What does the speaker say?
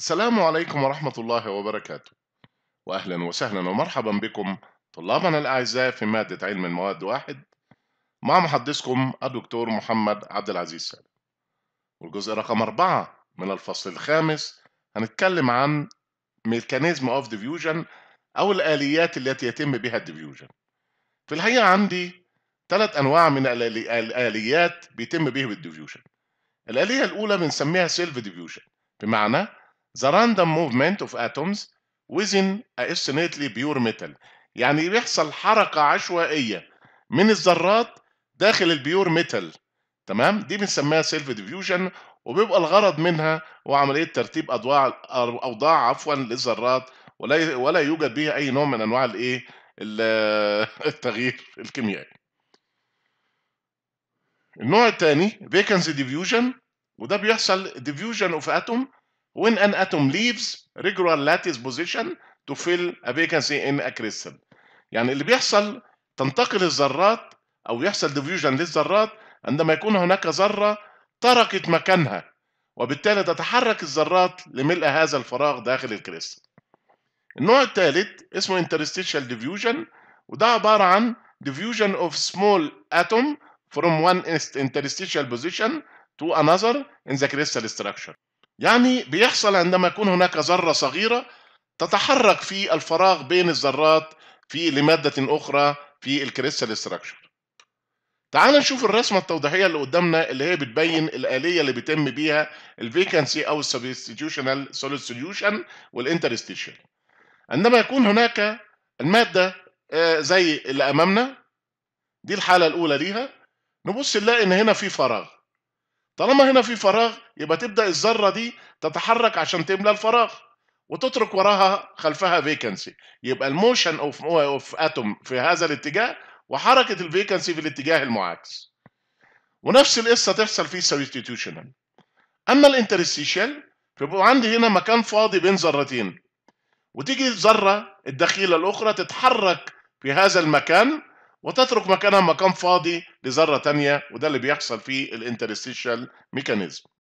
السلام عليكم ورحمة الله وبركاته وأهلا وسهلا ومرحبا بكم طلابنا الأعزاء في مادة علم المواد واحد مع محدثكم الدكتور محمد عبد العزيز سالم والجزء رقم أربعة من الفصل الخامس هنتكلم عن ميكانيزم اوف ديفيوجن أو الآليات التي يتم بها الديفيوجن في الحقيقة عندي ثلاث أنواع من الآليات بيتم بهم الديفيوجن الآلية الأولى بنسميها سيلف ديفيوجن بمعنى the random movement of atoms within a innately pure metal يعني بيحصل حركة عشوائية من الذرات داخل البيور ميتال تمام دي بنسميها سيلف ديفيوجن وبيبقى الغرض منها هو عملية ترتيب أضواع أوضاع عفوا للذرات ولا ولا يوجد بها أي نوع من أنواع الإيه التغيير الكيميائي النوع الثاني فيكنسي ديفيوجن وده بيحصل ديفيوجن اوف اتوم when an atom leaves regular lattice position to fill a vacancy in a crystal يعني اللي بيحصل تنتقل الذرات او يحصل diffusion للذرات عندما يكون هناك ذره تركت مكانها وبالتالي تتحرك الذرات لملء هذا الفراغ داخل الكريستال النوع الثالث اسمه interstitial diffusion وده عباره عن diffusion of small atom from one interstitial position to another in the crystal structure يعني بيحصل عندما يكون هناك ذرة صغيرة تتحرك في الفراغ بين الذرات في لمادة أخرى في الكريستال ستراكشر تعال نشوف الرسمة التوضيحية اللي قدامنا اللي هي بتبين الآلية اللي بيتم بيها الفيكنسي أو السبستيتيوشنال سوليد سوليوشن والانترستيشن عندما يكون هناك المادة آه، زي اللي أمامنا دي الحالة الأولى ليها نبص نلاقي إن هنا في فراغ طالما هنا في فراغ يبقى تبدا الذره دي تتحرك عشان تملى الفراغ وتترك وراها خلفها فيكنسي يبقى الموشن اوف اوف اتوم في هذا الاتجاه وحركه الفيكنسي في الاتجاه المعاكس ونفس القصه تحصل في سبستيتيوشنال اما الانترستيشال فيبقى عندي هنا مكان فاضي بين ذرتين وتيجي الذره الدخيله الاخرى تتحرك في هذا المكان وتترك مكانها مكان فاضي لذره ثانيه وده اللي بيحصل في الانترستيشال ميكانيزم